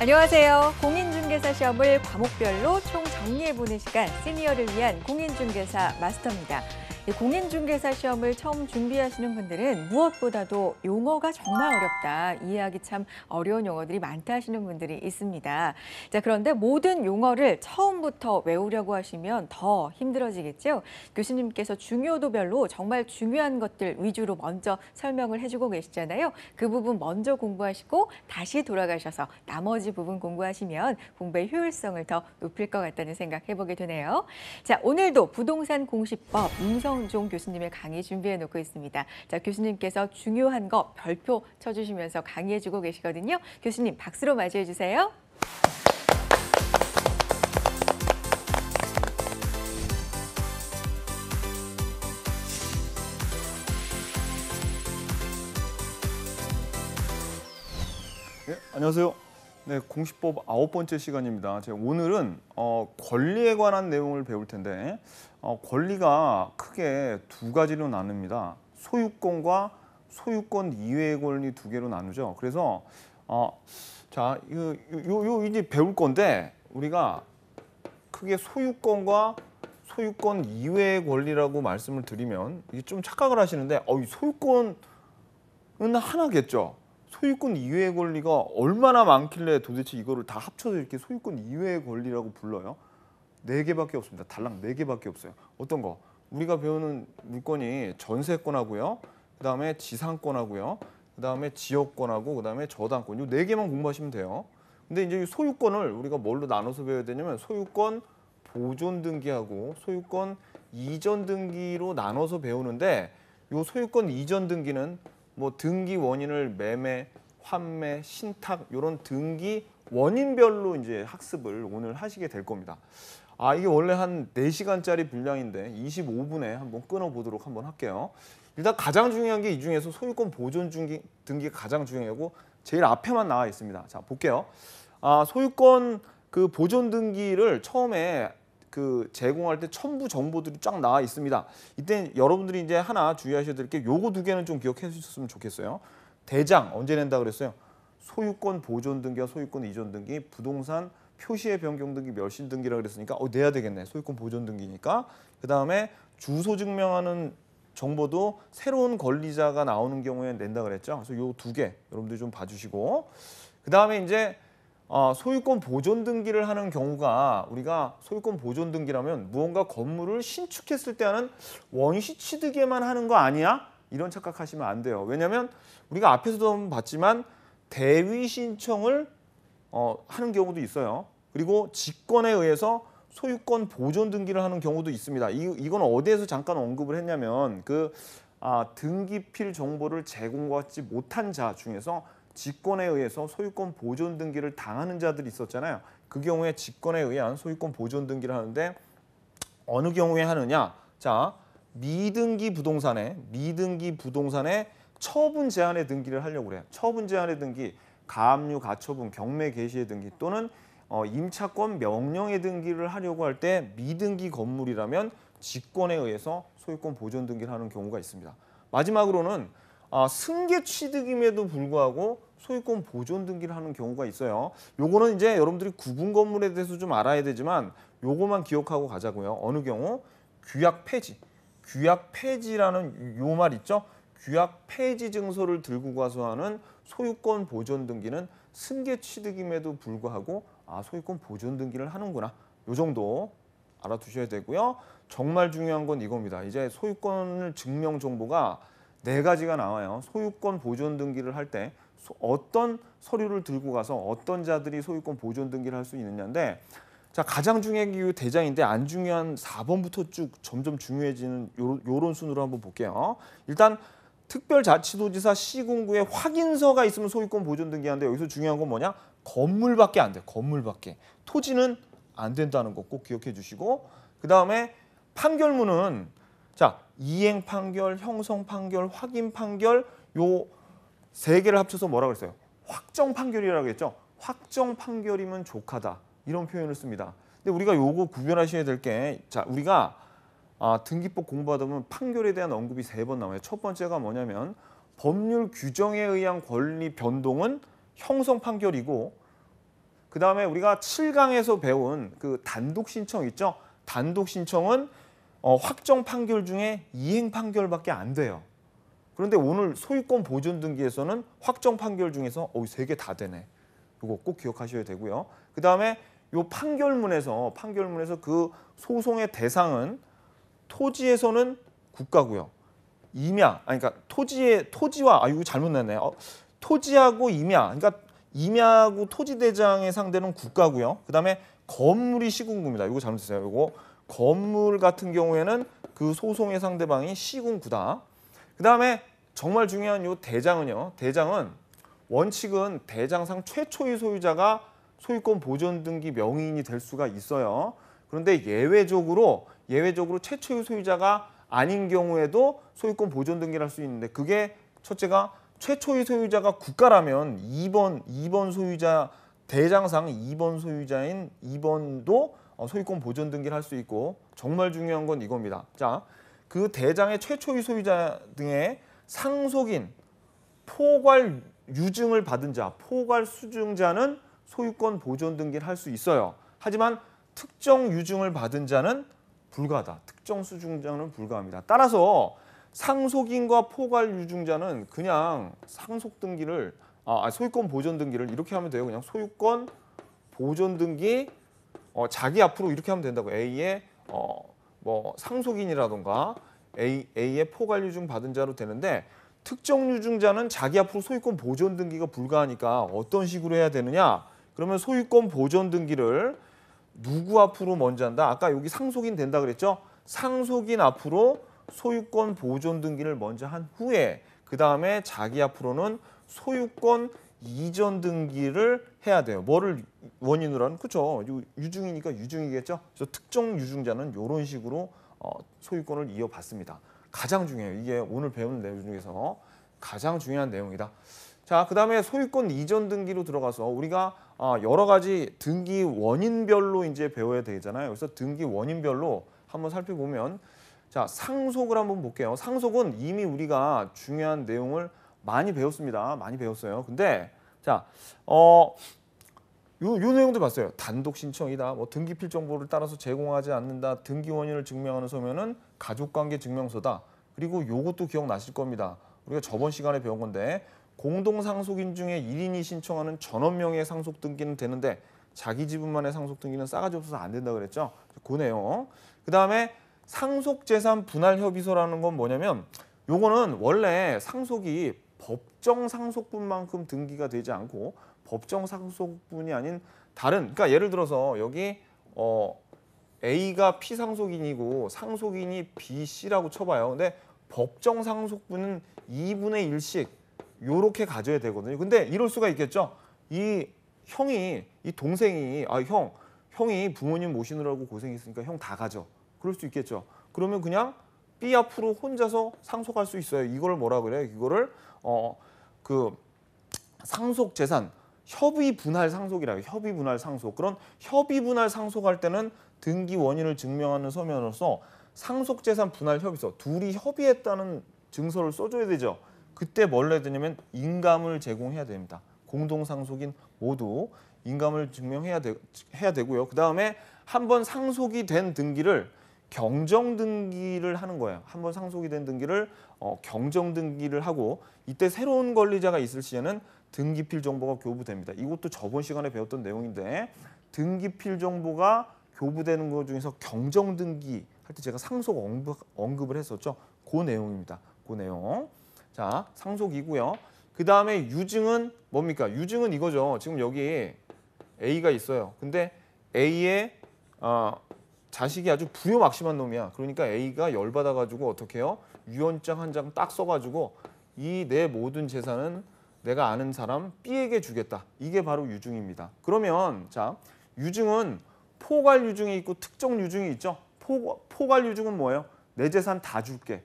안녕하세요. 공인중개사 시험을 과목별로 총 정리해보는 시간, 시니어를 위한 공인중개사 마스터입니다. 공인중개사 시험을 처음 준비하시는 분들은 무엇보다도 용어가 정말 어렵다, 이해하기 참 어려운 용어들이 많다 하시는 분들이 있습니다. 자, 그런데 모든 용어를 처음부터 외우려고 하시면 더 힘들어지겠죠? 교수님께서 중요도별로 정말 중요한 것들 위주로 먼저 설명을 해주고 계시잖아요. 그 부분 먼저 공부하시고 다시 돌아가셔서 나머지 부분 공부하시면 공부의 효율성을 더 높일 것 같다는 생각 해보게 되네요. 자, 오늘도 부동산 공시법, 음성 이영종 교수님의 강의 준비해 놓고 있습니다. 자, 교수님께서 중요한 거 별표 쳐주시면서 강의해 주고 계시거든요. 교수님 박수로 맞이해 주세요. 예, 안녕하세요. 네, 공시법 아홉 번째 시간입니다. 제가 오늘은 어, 권리에 관한 내용을 배울 텐데 어, 권리가 크게 두 가지로 나눕니다. 소유권과 소유권 이외의 권리 두 개로 나누죠. 그래서 어, 자, 요, 요, 요 이제 배울 건데 우리가 크게 소유권과 소유권 이외의 권리라고 말씀을 드리면 이게 좀 착각을 하시는데 어, 이 소유권은 하나겠죠. 소유권 이외의 권리가 얼마나 많길래 도대체 이거를 다 합쳐서 이렇게 소유권 이외의 권리라고 불러요? 네 개밖에 없습니다. 달랑 네 개밖에 없어요. 어떤 거? 우리가 배우는 물건이 전세권하고요. 그다음에 지상권하고요. 그다음에 지역권하고 그다음에 저당권. 이네 개만 공부하시면 돼요. 근데 이제 소유권을 우리가 뭘로 나눠서 배워야 되냐면 소유권 보존 등기하고 소유권 이전 등기로 나눠서 배우는데 이 소유권 이전 등기는 뭐 등기 원인을 매매, 환매, 신탁 이런 등기 원인별로 이제 학습을 오늘 하시게 될 겁니다. 아 이게 원래 한 4시간짜리 분량인데 25분에 한번 끊어보도록 한번 할게요. 일단 가장 중요한 게 이 중에서 소유권 보존 등기, 등기가 가장 중요하고 제일 앞에만 나와 있습니다. 자 볼게요. 아 소유권 그 보존 등기를 처음에 그 제공할 때 첨부 정보들이 쫙 나와 있습니다. 이때 여러분들이 이제 하나 주의하셔야 될 게 요거 두 개는 좀 기억해 주셨으면 좋겠어요. 대장 언제 낸다 그랬어요? 소유권 보존 등기와 소유권 이전 등기, 부동산 표시의 변경 등기, 멸신 등기라 그랬으니까 어 내야 되겠네. 소유권 보존 등기니까. 그다음에 주소 증명하는 정보도 새로운 권리자가 나오는 경우에 낸다 그랬죠. 그래서 요 두 개 여러분들 이좀 봐주시고 그다음에 이제 어, 소유권 보존 등기를 하는 경우가 우리가 소유권 보존 등기라면 무언가 건물을 신축했을 때 하는 원시 취득에만 하는 거 아니야? 이런 착각하시면 안 돼요. 왜냐하면 우리가 앞에서도 봤지만 대위 신청을 어, 하는 경우도 있어요. 그리고 직권에 의해서 소유권 보존 등기를 하는 경우도 있습니다. 이, 이건 어디에서 잠깐 언급을 했냐면 그 아, 등기필 정보를 제공받지 못한 자 중에서 직권에 의해서 소유권 보존 등기를 당하는 자들이 있었잖아요. 그 경우에 직권에 의한 소유권 보존 등기를 하는데 어느 경우에 하느냐? 자, 미등기 부동산에 미등기 부동산에 처분 제한의 등기를 하려고 그래요. 처분 제한의 등기, 가압류 가처분, 경매 개시의 등기 또는 어, 임차권 명령의 등기를 하려고 할 때 미등기 건물이라면 직권에 의해서 소유권 보존 등기를 하는 경우가 있습니다. 마지막으로는 아, 승계 취득임에도 불구하고 소유권 보존 등기를 하는 경우가 있어요. 요거는 이제 여러분들이 구분 건물에 대해서 좀 알아야 되지만 요거만 기억하고 가자고요. 어느 경우 규약 폐지. 규약 폐지라는 요 말 있죠? 규약 폐지 증서를 들고 가서 하는 소유권 보존 등기는 승계 취득임에도 불구하고 아, 소유권 보존 등기를 하는구나. 요 정도 알아두셔야 되고요. 정말 중요한 건 이겁니다. 이제 소유권 증명 정보가 네 가지가 나와요. 소유권 보존 등기를 할 때 어떤 서류를 들고 가서 어떤 자들이 소유권 보존 등기를 할 수 있느냐인데 자 가장 중요한 이유 대장인데 안 중요한 4번부터 쭉 점점 중요해지는 요런, 런 순으로 한번 볼게요. 일단 특별자치도지사 시군구에 확인서가 있으면 소유권 보존 등기하는데 여기서 중요한 건 뭐냐? 건물밖에 안 돼. 건물밖에. 토지는 안 된다는 거 꼭 기억해 주시고 그다음에 판결문은 자 이행 판결, 형성 판결, 확인 판결 요 세 개를 합쳐서 뭐라고 그랬어요? 확정 판결이라고 했죠. 확정 판결이면 족하다. 이런 표현을 씁니다. 근데 우리가 요거 구별하셔야 될 게 자, 우리가 아, 등기법 공부하다 보면 판결에 대한 언급이 세 번 나와요. 첫 번째가 뭐냐면 법률 규정에 의한 권리 변동은 형성 판결이고 그다음에 우리가 7강에서 배운 그 단독 신청 있죠? 단독 신청은 어, 확정 판결 중에 이행 판결밖에 안 돼요. 그런데 오늘 소유권 보존 등기에서는 확정 판결 중에서 어세 개 다 되네. 이거 꼭 기억하셔야 되고요. 그 다음에 이 판결문에서 판결문에서 그 소송의 대상은 토지에서는 국가고요. 임야, 아니, 그러니까 토지의 토지와 아 이거 잘못 냈네 어, 토지하고 임야, 그러니까 임야하고 토지 대장의 상대는 국가고요. 그 다음에 건물이 시군구입니다. 이거 잘못했어요. 이거 건물 같은 경우에는 그 소송의 상대방이 시군 구다. 그다음에 정말 중요한 요 대장은요. 대장은 원칙은 대장상 최초의 소유자가 소유권 보존 등기 명의인이 될 수가 있어요. 그런데 예외적으로 예외적으로 최초의 소유자가 아닌 경우에도 소유권 보존 등기를 할 수 있는데 그게 첫째가 최초의 소유자가 국가라면 2번 2번 소유자 대장상 2번 소유자인 2번도 어, 소유권 보존 등기를 할 수 있고 정말 중요한 건 이겁니다. 자, 그 대장의 최초의 소유자 등의 상속인 포괄 유증을 받은 자, 포괄 수증자는 소유권 보존 등기를 할 수 있어요. 하지만 특정 유증을 받은 자는 불가하다. 특정 수증자는 불가합니다. 따라서 상속인과 포괄 유증자는 그냥 상속 등기를 아, 소유권 보존 등기를 이렇게 하면 돼요. 그냥 소유권 보존 등기 어, 자기 앞으로 이렇게 하면 된다고 A의 어, 뭐 상속인이라던가 A, A의 포괄유증 받은 자로 되는데 특정 유증자는 자기 앞으로 소유권 보존 등기가 불가하니까 어떤 식으로 해야 되느냐 그러면 소유권 보존 등기를 누구 앞으로 먼저 한다 아까 여기 상속인 된다 그랬죠 상속인 앞으로 소유권 보존 등기를 먼저 한 후에 그 다음에 자기 앞으로는 소유권 이전 등기를 해야 돼요. 뭐를 원인으로 하는? 그렇죠. 유증이니까 유증이겠죠. 그래서 특정 유증자는 이런 식으로 어, 소유권을 이어받습니다. 가장 중요해요. 이게 오늘 배운 내용 중에서 가장 중요한 내용이다. 자, 그 다음에 소유권 이전 등기로 들어가서 우리가 아, 여러 가지 등기 원인별로 이제 배워야 되잖아요. 그래서 등기 원인별로 한번 살펴보면 자, 상속을 한번 볼게요. 상속은 이미 우리가 중요한 내용을 많이 배웠습니다. 많이 배웠어요. 근데 자, 어, 요, 요 내용도 봤어요. 단독 신청이다. 뭐 등기필 정보를 따라서 제공하지 않는다. 등기 원인을 증명하는 서면은 가족관계 증명서다. 그리고 요것도 기억나실 겁니다. 우리가 저번 시간에 배운 건데 공동상속인 중에 1인이 신청하는 전원명의 상속 등기는 되는데 자기 지분만의 상속 등기는 싸가지 없어서 안 된다 그랬죠. 그 내용. 그다음에 상속재산 분할 협의서라는 건 뭐냐면 요거는 원래 상속이 법정 상속분만큼 등기가 되지 않고 법정 상속분이 아닌 다른 그러니까 예를 들어서 여기 어 A가 피상속인이고 상속인이 B, C라고 쳐봐요. 근데 법정 상속분은 2분의 1씩 요렇게 가져야 되거든요. 근데 이럴 수가 있겠죠. 이 형이 이 동생이 아 형 형이 부모님 모시느라고 고생했으니까 형 다 가져. 그럴 수 있겠죠. 그러면 그냥 B 앞으로 혼자서 상속할 수 있어요. 이걸 뭐라 그래? 이거를 어, 그 상속 재산 협의 분할 상속이라고 협의 분할 상속 그런 협의 분할 상속할 때는 등기 원인을 증명하는 서면으로서 상속 재산 분할 협의서 둘이 협의했다는 증서를 써줘야 되죠. 그때 뭘 해야 되냐면 인감을 제공해야 됩니다. 공동 상속인 모두 인감을 증명해야 되, 해야 되고요. 그 다음에 한번 상속이 된 등기를 경정 등기를 하는 거예요. 한번 상속이 된 등기를 어, 경정 등기를 하고 이때 새로운 권리자가 있을 시에는 등기필 정보가 교부됩니다. 이것도 저번 시간에 배웠던 내용인데 등기필 정보가 교부되는 것 중에서 경정 등기 할 때 제가 상속 언급, 언급을 했었죠. 그 내용입니다. 그 내용. 자, 상속이고요. 그 다음에 유증은 뭡니까? 유증은 이거죠. 지금 여기 A가 있어요. 근데 A의 어, 자식이 아주 부여막심한 놈이야. 그러니까 A가 열받아가지고 어떻게 해요? 유언장 한 장 딱 써가지고 이 내 모든 재산은 내가 아는 사람 B에게 주겠다. 이게 바로 유증입니다. 그러면 자 유증은 포괄 유증이 있고 특정 유증이 있죠. 포, 포괄 유증은 뭐예요? 내 재산 다 줄게.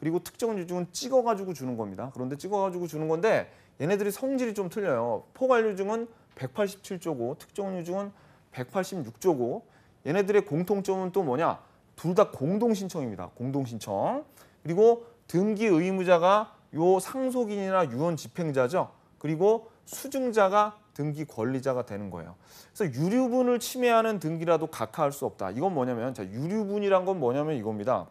그리고 특정 유증은 찍어가지고 주는 겁니다. 그런데 찍어가지고 주는 건데 얘네들이 성질이 좀 틀려요. 포괄 유증은 187조고 특정 유증은 186조고 얘네들의 공통점은 또 뭐냐? 둘 다 공동 신청입니다. 공동 신청. 그리고 등기 의무자가 요 상속인이나 유언 집행자죠. 그리고 수증자가 등기 권리자가 되는 거예요. 그래서 유류분을 침해하는 등기라도 각하할 수 없다. 이건 뭐냐면 자, 유류분이란 건 뭐냐면 이겁니다.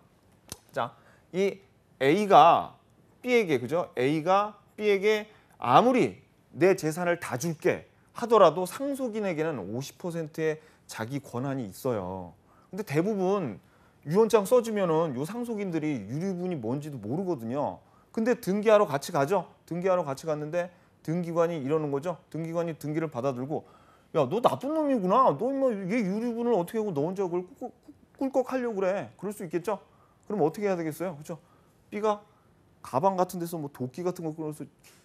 자, 이 A가 B에게 그죠? A가 B에게 아무리 내 재산을 다 줄게 하더라도 상속인에게는 50%의 자기 권한이 있어요. 근데 대부분 유언장 써주면은 요 상속인들이 유류분이 뭔지도 모르거든요. 근데 등기하러 같이 가죠. 등기하러 같이 갔는데 등기관이 이러는 거죠. 등기관이 등기를 받아들고 야 너 나쁜 놈이구나. 너뭐마얘 유류분을 어떻게 하고 너 혼자 그걸 꿀꺽, 꿀꺽 하려고 그래. 그럴 수 있겠죠. 그럼 어떻게 해야 되겠어요. 그렇죠. B가 가방 같은 데서 뭐 도끼 같은 거 끌어서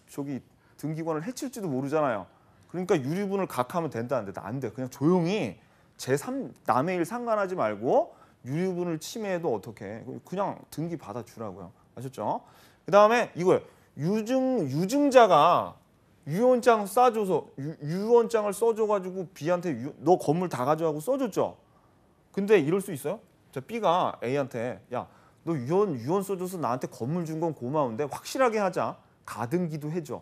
저기 등기관을 해칠지도 모르잖아요. 그러니까 유류분을 각하면 된다 는데다안 돼. 그냥 조용히 제3 남의 일 상관하지 말고 유류분을 침해해도 어떻게 그냥 등기 받아 주라고요. 아셨죠? 그다음에 이거 유증 유증자가 유언장 싸줘서 유, 언장을 써줘가지고 B한테 유, 너 건물 다 가져가고 써줬죠. 근데 이럴 수 있어요? 자 B가 A한테 야 너 유언 유언 써줘서 나한테 건물 준 건 고마운데 확실하게 하자 가등기도 해줘.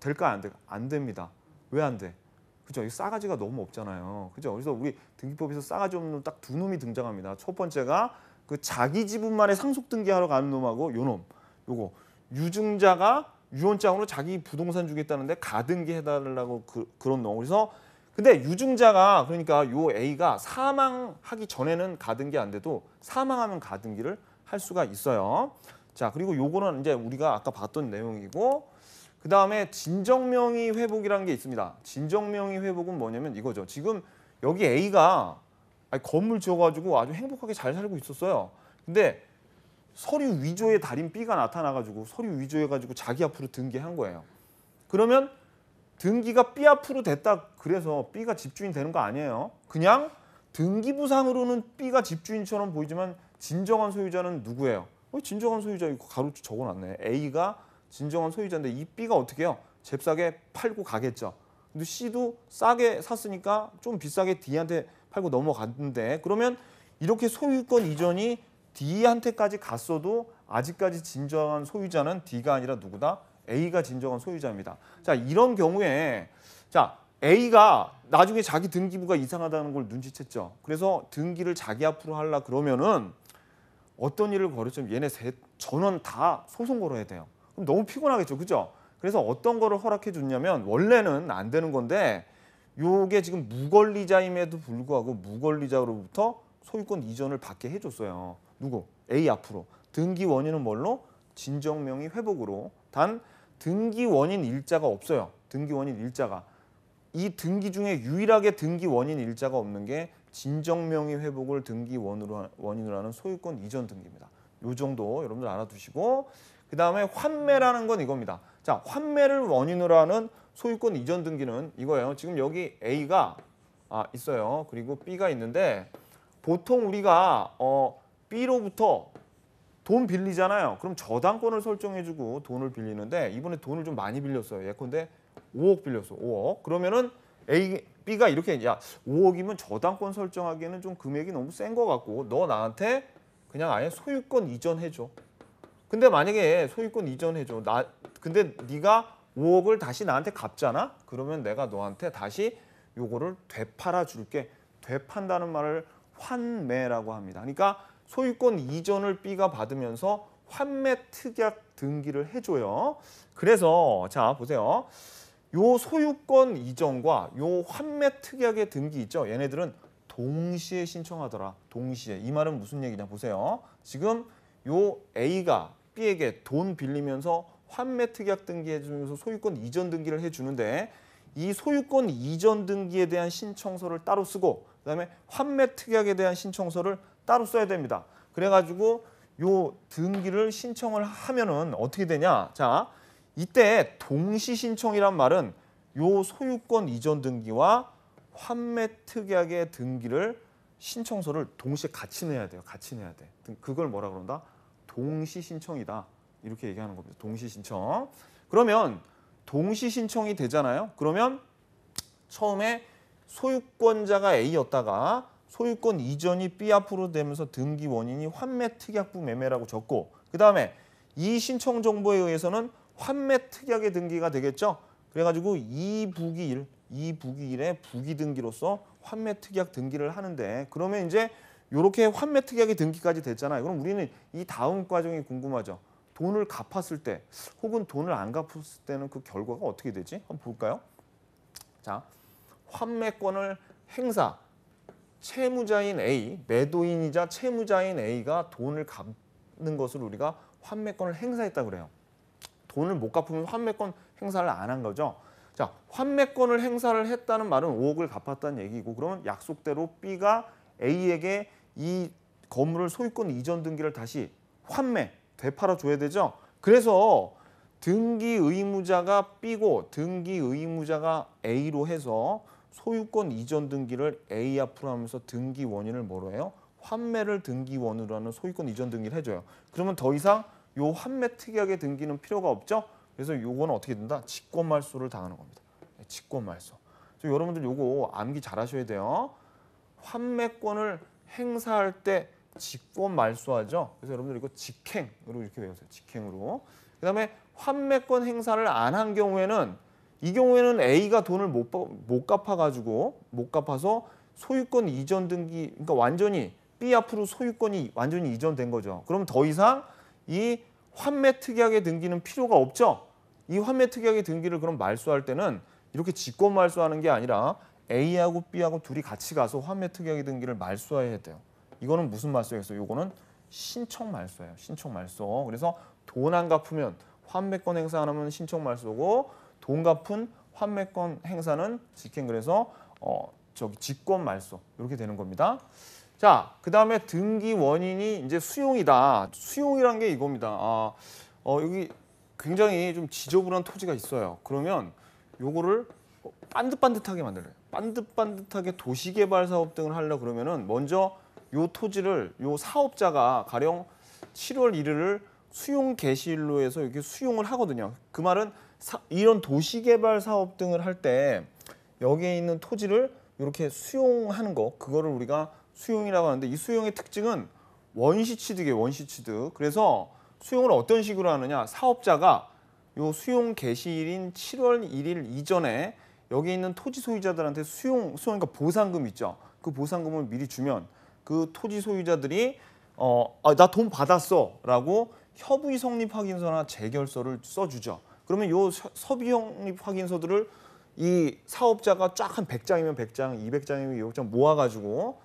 될까 안 돼? 안 됩니다. 왜 안 돼? 그죠? 이 싸가지가 너무 없잖아요. 그죠? 그래서 우리 등기법에서 싸가지 없는 딱 두 놈이 등장합니다. 첫 번째가 그 자기 지분만의 상속 등기하러 가는 놈하고 요 놈. 요거 유증자가 유언장으로 자기 부동산 주겠다는데 가등기 해달라고 그, 그런 놈. 그래서 근데 유증자가 그러니까 요 A가 사망하기 전에는 가등기 안 돼도 사망하면 가등기를 할 수가 있어요. 자, 그리고 요거는 이제 우리가 아까 봤던 내용이고 그 다음에 진정명의 회복이라는 게 있습니다. 진정명의 회복은 뭐냐면 이거죠. 지금 여기 A가 건물 지어가지고 아주 행복하게 잘 살고 있었어요. 근데 서류 위조의 달인 B가 나타나가지고 서류 위조해가지고 자기 앞으로 등기한 거예요. 그러면 등기가 B 앞으로 됐다 그래서 B가 집주인 되는 거 아니에요. 그냥 등기부상으로는 B가 집주인처럼 보이지만 진정한 소유자는 누구예요? 어, 진정한 소유자 이거 가로 적어놨네. A가 진정한 소유자인데 이 B가 어떻게 해요? 잽싸게 팔고 가겠죠. 근데 C도 싸게 샀으니까 좀 비싸게 D한테 팔고 넘어갔는데 그러면 이렇게 소유권 이전이 D한테까지 갔어도 아직까지 진정한 소유자는 D가 아니라 누구다? A가 진정한 소유자입니다. 자 이런 경우에 자 A가 나중에 자기 등기부가 이상하다는 걸 눈치챘죠. 그래서 등기를 자기 앞으로 하려 그러면은 어떤 일을 벌였죠? 얘네 전원 다 소송 걸어야 돼요. 그럼 너무 피곤하겠죠. 그죠? 그래서 어떤 거를 허락해 줬냐면 원래는 안 되는 건데 요게 지금 무권리자임에도 불구하고 무권리자로부터 소유권 이전을 받게 해줬어요. 누구? A 앞으로. 등기 원인은 뭘로? 진정명의 회복으로. 단 등기 원인 일자가 없어요. 등기 원인 일자가. 이 등기 중에 유일하게 등기 원인 일자가 없는 게 진정명의 회복을 등기 원으로 원인으로 하는 소유권 이전 등기입니다. 요 정도 여러분들 알아두시고 그 다음에 환매라는 건 이겁니다. 자, 환매를 원인으로 하는 소유권 이전 등기는 이거예요. 지금 여기 A가 아, 있어요. 그리고 B가 있는데 보통 우리가 어, B로부터 돈 빌리잖아요. 그럼 저당권을 설정해주고 돈을 빌리는데 이번에 돈을 좀 많이 빌렸어요. 예컨대 5억 빌렸어. 5억. 그러면은 A, B가 이렇게 야 5억이면 저당권 설정하기에는 좀 금액이 너무 센 것 같고 너 나한테 그냥 아예 소유권 이전해줘. 근데 만약에 소유권 이전해줘. 나 근데 네가 5억을 다시 나한테 갚잖아? 그러면 내가 너한테 다시 요거를 되팔아 줄게. 되판다는 말을 환매라고 합니다. 그러니까 소유권 이전을 B가 받으면서 환매 특약 등기를 해줘요. 그래서 자 보세요. 요 소유권 이전과 요 환매 특약의 등기 있죠. 얘네들은 동시에 신청하더라. 동시에. 이 말은 무슨 얘기냐 보세요. 지금 요 A가 B에게 돈 빌리면서 환매 특약 등기해주면서 소유권 이전 등기를 해주는데 이 소유권 이전 등기에 대한 신청서를 따로 쓰고 그다음에 환매 특약에 대한 신청서를 따로 써야 됩니다. 그래가지고 요 등기를 신청을 하면은 어떻게 되냐? 자 이때 동시 신청이란 말은 요 소유권 이전 등기와 환매 특약의 등기를 신청서를 동시에 같이 내야 돼요. 같이 내야 돼. 그걸 뭐라 그런다? 동시 신청이다. 이렇게 얘기하는 겁니다. 동시 신청. 그러면 동시 신청이 되잖아요. 그러면 처음에 소유권자가 A였다가 소유권 이전이 B 앞으로 되면서 등기 원인이 환매 특약부 매매라고 적고 그 다음에 이 신청 정보에 의해서는 환매 특약의 등기가 되겠죠. 그래가지고 이부기 일, 이부기 일의 부기 등기로서 환매 특약 등기를 하는데 그러면 이제 이렇게 환매 특약이 등기까지 됐잖아요. 그럼 우리는 이 다음 과정이 궁금하죠. 돈을 갚았을 때 혹은 돈을 안 갚았을 때는 그 결과가 어떻게 되지? 한번 볼까요? 자, 환매권을 행사 채무자인 A, 매도인이자 채무자인 A가 돈을 갚는 것을 우리가 환매권을 행사했다 그래요. 돈을 못 갚으면 환매권 행사를 안 한 거죠. 자, 환매권을 행사를 했다는 말은 5억을 갚았다는 얘기고 그러면 약속대로 B가 A에게 이 건물을 소유권 이전 등기를 다시 환매, 되팔아 줘야 되죠. 그래서 등기 의무자가 B고 등기 의무자가 A로 해서 소유권 이전 등기를 A 앞으로 하면서 등기 원인을 뭐로 해요? 환매를 등기 원으로 하는 소유권 이전 등기를 해줘요. 그러면 더 이상 요 환매 특이하 등기는 필요가 없죠. 그래서 요거는 어떻게 된다? 직권 말소를 당하는 겁니다. 네, 직권 말소. 여러분들 요거 암기 잘 하셔야 돼요. 환매권을 행사할 때 직권 말소하죠. 그래서 여러분들 이거 직행으로 이렇게 외우세요. 직행으로. 그다음에 환매권 행사를 안 한 경우에는 이 경우에는 A가 돈을 못, 못 갚아가지고 못 갚아서 소유권 이전 등기 그러니까 완전히 B 앞으로 소유권이 완전히 이전된 거죠. 그럼 더 이상 이 환매 특약의 등기는 필요가 없죠. 이 환매 특약의 등기를 그럼 말소할 때는 이렇게 직권 말소하는 게 아니라 A하고 B하고 둘이 같이 가서 환매 특약이 등기를 말소해야 돼요. 이거는 무슨 말소예요? 이거는 신청 말소예요. 신청 말소. 그래서 돈 안 갚으면 환매권 행사하면 안 신청 말소고 돈 갚은 환매권 행사는 직행 그래서 어 저기 직권 말소 이렇게 되는 겁니다. 자, 그 다음에 등기 원인이 이제 수용이다. 수용이란 게 이겁니다. 아, 어, 여기 굉장히 좀 지저분한 토지가 있어요. 그러면 요거를 어, 반듯반듯하게 만들어요. 반듯반듯하게 도시개발 사업 등을 하려 그러면은 먼저 요 토지를 요 사업자가 가령 7월 1일을 수용 개시일로 해서 이렇게 수용을 하거든요. 그 말은 사, 이런 도시개발 사업 등을 할 때 여기에 있는 토지를 이렇게 수용하는 거 그거를 우리가 수용이라고 하는데 이 수용의 특징은 원시취득이에요. 원시취득. 그래서 수용을 어떤 식으로 하느냐 사업자가 요 수용 개시일인 7월 1일 이전에 여기 있는 토지 소유자들한테 수용 수용 니까 보상금 있죠. 그 보상금을 미리 주면 그 토지 소유자들이 어나 아, 돈 받았어라고 협의 성립 확인서나 재결서를 써주죠. 그러면 요 협의 성립 확인서들을 이 사업자가 쫙 한 100장이면 100장, 200장이면 200장 모아가지고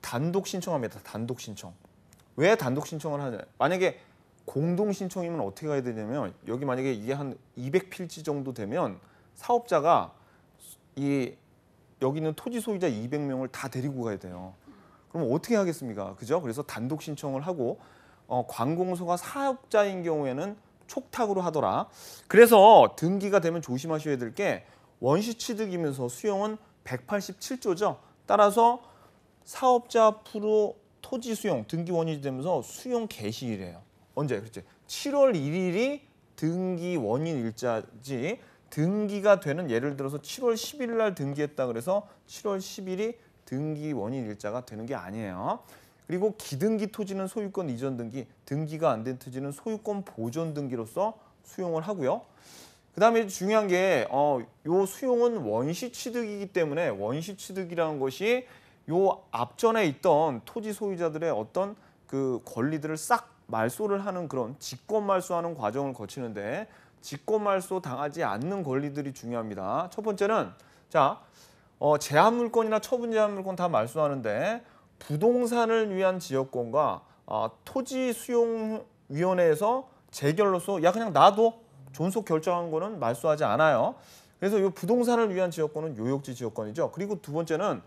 단독 신청합니다. 단독 신청. 왜 단독 신청을 하냐. 만약에 공동 신청이면 어떻게 가야 되냐면 여기 만약에 이게 한 200필지 정도 되면 사업자가 이 여기 있는 토지 소유자 200명을 다 데리고 가야 돼요. 그럼 어떻게 하겠습니까? 그죠? 그래서 단독 신청을 하고 어, 관공서가 사업자인 경우에는 촉탁으로 하더라. 그래서 등기가 되면 조심하셔야 될 게 원시 취득이면서 수용은 187조죠. 따라서 사업자 앞으로 토지 수용 등기 원인이 되면서 수용 개시일이에요. 언제? 그렇지. 7월 1일이 등기 원인 일자지 등기가 되는 예를 들어서 7월 10일 날 등기했다 그래서 7월 10일이 등기 원인 일자가 되는 게 아니에요. 그리고 기등기 토지는 소유권 이전 등기, 등기가 안 된 토지는 소유권 보존 등기로서 수용을 하고요. 그다음에 중요한 게요 어, 수용은 원시 취득이기 때문에 원시 취득이라는 것이 요 앞전에 있던 토지 소유자들의 어떤 그 권리들을 싹 말소를 하는 그런 직권 말소하는 과정을 거치는데 직권 말소 당하지 않는 권리들이 중요합니다. 첫 번째는 자 어, 제한물권이나 처분 제한물권 다 말소하는데 부동산을 위한 지역권과 어, 아, 토지수용위원회에서 재결로서 야 그냥 나도 존속 결정한 거는 말소하지 않아요. 그래서 이 부동산을 위한 지역권은 요역지 지역권이죠. 그리고 두 번째는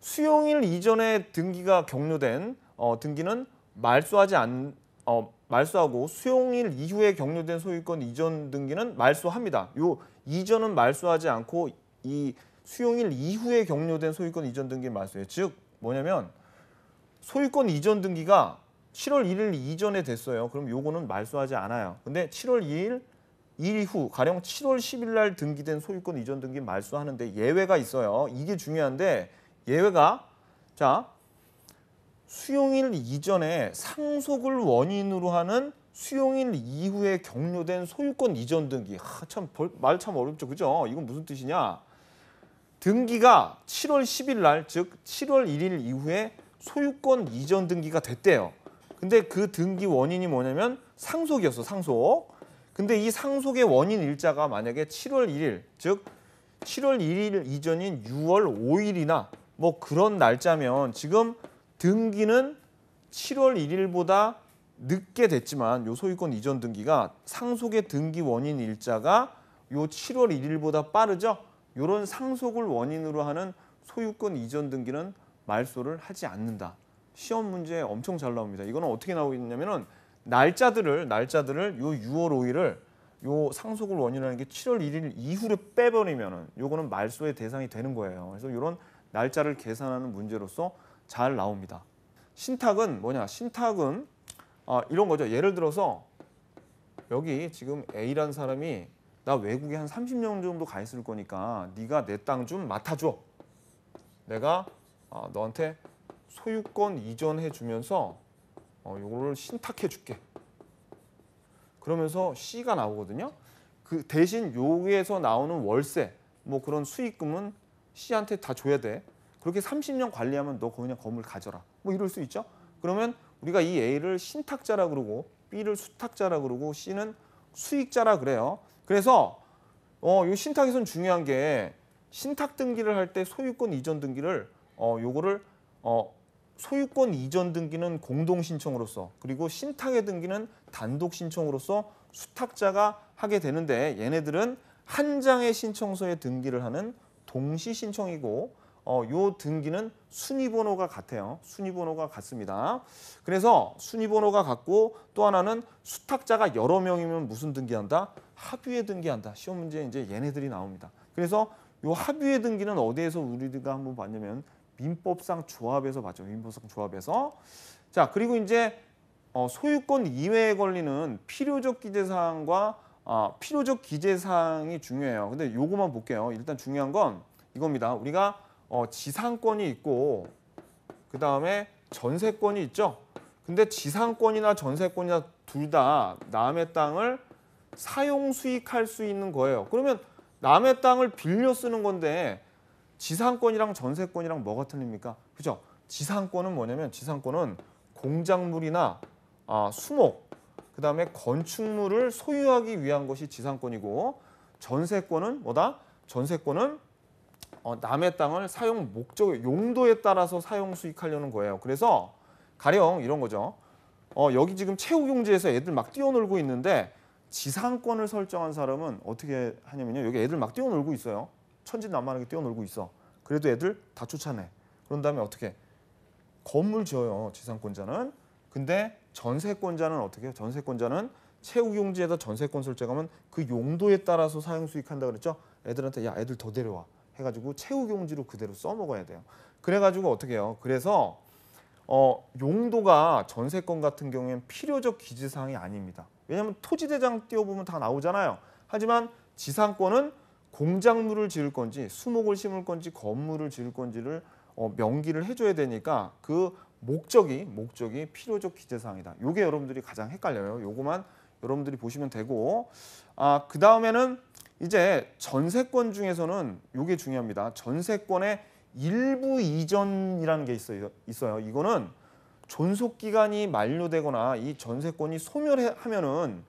수용일 이전에 등기가 격려된 어, 등기는 말소하지 않, 어, 말소하고 수용일 이후에 격려된 소유권 이전 등기는 말소합니다. 요 이전은 말소하지 않고 이 수용일 이후에 격려된 소유권 이전 등기는 말소해요즉 뭐냐면 소유권 이전 등기가 7월 1일 이전에 됐어요. 그럼 요거는 말소하지 않아요. 근데 7월 2일 이후 가령 7월 10일 날 등기된 소유권 이전 등기 말소하는데 예외가 있어요. 이게 중요한데 예외가 자 수용일 이전에 상속을 원인으로 하는 수용일 이후에 격려된 소유권 이전 등기. 아, 참말 참 어렵죠. 그죠? 이건 무슨 뜻이냐? 등기가 7월 10일 날, 즉 7월 1일 이후에 소유권 이전 등기가 됐대요. 근데 그 등기 원인이 뭐냐면 상속이었어, 상속. 근데 이 상속의 원인 일자가 만약에 7월 1일, 즉 7월 1일 이전인 6월 5일이나 뭐 그런 날짜면 지금 등기는 7월 1일보다 늦게 됐지만 요 소유권 이전 등기가 상속의 등기 원인 일자가 요 7월 1일보다 빠르죠. 요런 상속을 원인으로 하는 소유권 이전 등기는 말소를 하지 않는다. 시험 문제 엄청 잘 나옵니다. 이거는 어떻게 나오고 있냐면은 날짜들을 날짜들을 요 6월 5일을 요 상속을 원인하는 게 7월 1일 이후로 빼버리면은 요거는 말소의 대상이 되는 거예요. 그래서 요런 날짜를 계산하는 문제로서 잘 나옵니다. 신탁은 뭐냐? 신탁은 아, 이런 거죠. 예를 들어서 여기 지금 A라는 사람이 나 외국에 한 30년 정도 가 있을 거니까 네가 내 땅 좀 맡아줘. 내가 아, 너한테 소유권 이전해 주면서 어, 이거를 신탁해 줄게. 그러면서 C가 나오거든요. 그 대신 여기에서 나오는 월세 뭐 그런 수익금은 C한테 다 줘야 돼. 그렇게 30년 관리하면 너 그냥 건물 가져라. 뭐 이럴 수 있죠. 그러면 우리가 이 A를 신탁자라 그러고 B를 수탁자라 그러고 C는 수익자라 그래요. 그래서 어, 요 신탁에선 중요한 게 신탁 등기를 할 때 소유권 이전 등기를 어, 요거를 어, 소유권 이전 등기는 공동 신청으로서 그리고 신탁의 등기는 단독 신청으로서 수탁자가 하게 되는데 얘네들은 한 장의 신청서에 등기를 하는 동시 신청이고 어, 요 등기는 순위번호가 같아요. 순위번호가 같습니다. 그래서 순위번호가 같고 또 하나는 수탁자가 여러 명이면 무슨 등기한다? 합의에 등기한다. 시험 문제에 이제 얘네들이 나옵니다. 그래서 요합의에 등기는 어디에서 우리가 한번 봤냐면 민법상 조합에서 봤죠. 민법상 조합에서. 자, 그리고 이제 어, 소유권 이외에걸리는 필요적 기재 사항과 아, 필요적 기재 사항이 중요해요. 근데 요거만 볼게요. 일단 중요한 건 이겁니다. 우리가 어, 지상권이 있고 그 다음에 전세권이 있죠. 근데 지상권이나 전세권이나 둘 다 남의 땅을 사용 수익할 수 있는 거예요. 그러면 남의 땅을 빌려 쓰는 건데 지상권이랑 전세권이랑 뭐가 틀립니까? 그죠? 지상권은 뭐냐면 지상권은 공작물이나 아, 수목, 그 다음에 건축물을 소유하기 위한 것이 지상권이고 전세권은 뭐다? 전세권은 어, 남의 땅을 사용 목적, 용도에 따라서 사용 수익하려는 거예요. 그래서 가령 이런 거죠. 어, 여기 지금 체육용지에서 애들 막 뛰어놀고 있는데 지상권을 설정한 사람은 어떻게 하냐면요. 여기 애들 막 뛰어놀고 있어요. 천진난만하게 뛰어놀고 있어. 그래도 애들 다 쫓아내. 그런 다음에 어떻게 건물 지어요. 지상권자는. 근데 전세권자는 어떻게 해요? 전세권자는 체육용지에다 전세권 설정하면 그 용도에 따라서 사용 수익한다 그랬죠? 애들한테 야 애들 더 데려와. 해가지고 채우용지로 그대로 써먹어야 돼요. 그래가지고 어떻게 해요? 그래서 어, 용도가 전세권 같은 경우에는 필요적 기지사항이 아닙니다. 왜냐하면 토지대장 띄워보면 다 나오잖아요. 하지만 지상권은 공작물을 지을 건지 수목을 심을 건지 건물을 지을 건지를 어, 명기를 해줘야 되니까 그 목적이 목적이 필요적 기재사항이다. 요게 여러분들이 가장 헷갈려요. 요거만 여러분들이 보시면 되고 아, 그 다음에는 이제 전세권 중에서는 이게 중요합니다. 전세권의 일부 이전이라는 게 있어요. 있어요. 이거는 존속 기간이 만료되거나 이 전세권이 소멸하면은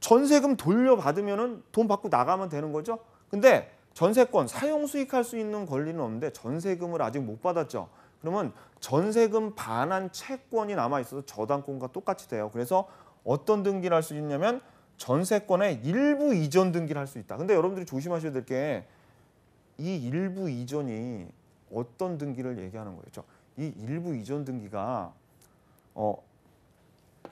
전세금 돌려받으면은 돈 받고 나가면 되는 거죠. 근데 전세권 사용 수익할 수 있는 권리는 없는데 전세금을 아직 못 받았죠. 그러면 전세금 반환 채권이 남아 있어서 저당권과 똑같이 돼요. 그래서 어떤 등기를 할 수 있냐면 전세권의 일부 이전 등기를 할 수 있다. 근데 여러분들이 조심하셔야 될 게 이 일부 이전이 어떤 등기를 얘기하는 거예요. 이 일부 이전 등기가 어,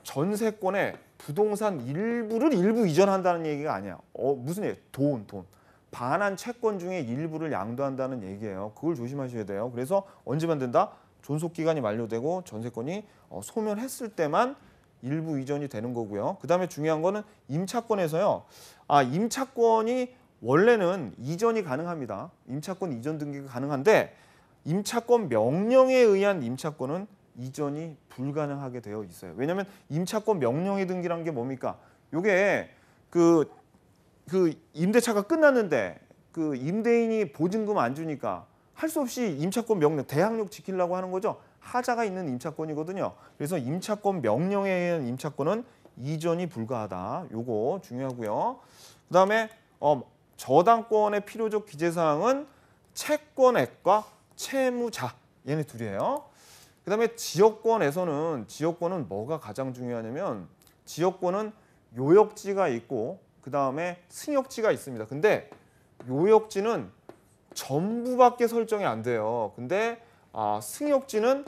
전세권의 부동산 일부를 일부 이전한다는 얘기가 아니야. 어, 무슨 얘기? 돈, 돈. 반환 채권 중에 일부를 양도한다는 얘기예요. 그걸 조심하셔야 돼요. 그래서 언제만 된다? 존속기간이 만료되고 전세권이 어, 소멸했을 때만 일부 이전이 되는 거고요. 그다음에 중요한 거는 임차권에서요. 아, 임차권이 원래는 이전이 가능합니다. 임차권 이전 등기가 가능한데 임차권 명령에 의한 임차권은 이전이 불가능하게 되어 있어요. 왜냐하면 임차권 명령의 등기란 게 뭡니까? 요게 그, 그 임대차가 끝났는데 그 임대인이 보증금 안 주니까 할 수 없이 임차권 명령, 대항력 지키려고 하는 거죠. 하자가 있는 임차권이거든요. 그래서 임차권 명령에 의한 임차권은 이전이 불가하다. 요거 중요하고요. 그다음에 어, 저당권의 필요적 기재사항은 채권액과 채무자 얘네 둘이에요. 그다음에 지역권에서는 지역권은 뭐가 가장 중요하냐면 지역권은 요역지가 있고 그다음에 승역지가 있습니다. 근데 요역지는 전부밖에 설정이 안 돼요. 근데 아, 승역지는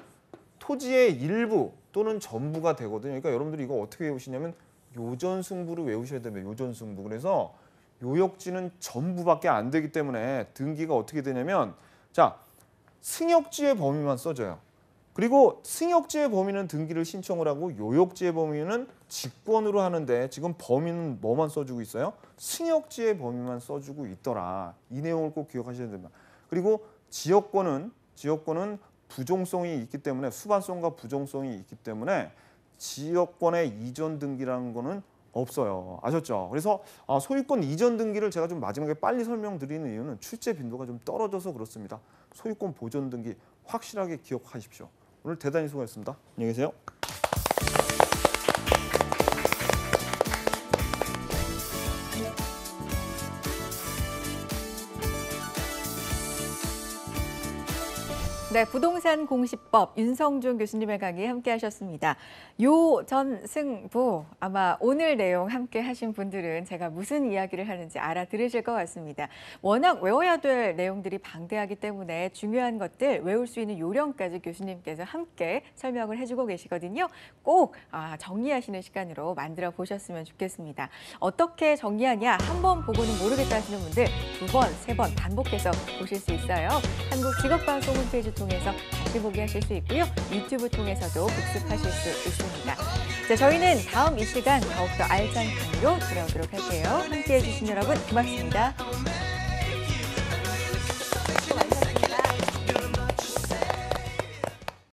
토지의 일부 또는 전부가 되거든요. 그러니까 여러분들이 이거 어떻게 외우시냐면 요전승부를 외우셔야 됩니다. 요전승부. 그래서 요역지는 전부밖에 안 되기 때문에 등기가 어떻게 되냐면 자 승역지의 범위만 써져요. 그리고 승역지의 범위는 등기를 신청을 하고 요역지의 범위는 직권으로 하는데 지금 범위는 뭐만 써주고 있어요? 승역지의 범위만 써주고 있더라. 이 내용을 꼭 기억하셔야 됩니다. 그리고 지역권은 지역권은 부종성이 있기 때문에 수반성과 부종성이 있기 때문에 지역권의 이전 등기라는 거는 없어요. 아셨죠? 그래서 아, 소유권 이전 등기를 제가 좀 마지막에 빨리 설명드리는 이유는 출제 빈도가 좀 떨어져서 그렇습니다. 소유권 보존 등기 확실하게 기억하십시오. 오늘 대단히 수고하셨습니다 안녕히 계세요. 네, 부동산 공시법 윤성준 교수님의 강의 함께하셨습니다. 요전 승부 아마 오늘 내용 함께하신 분들은 제가 무슨 이야기를 하는지 알아들으실 것 같습니다. 워낙 외워야 될 내용들이 방대하기 때문에 중요한 것들 외울 수 있는 요령까지 교수님께서 함께 설명을 해주고 계시거든요. 꼭 아, 정리하시는 시간으로 만들어 보셨으면 좋겠습니다. 어떻게 정리하냐 한 번 보고는 모르겠다 하시는 분들 두 번, 세 번 반복해서 보실 수 있어요. 한국 직업방송 홈페이지 통해서 다시 보기 하실 수 있고요. 유튜브 통해서도 복습하실 수 있습니다. 자, 저희는 다음 이 시간 더욱더 알찬 강의로 돌아오도록 할게요. 함께해 주신 여러분 고맙습니다.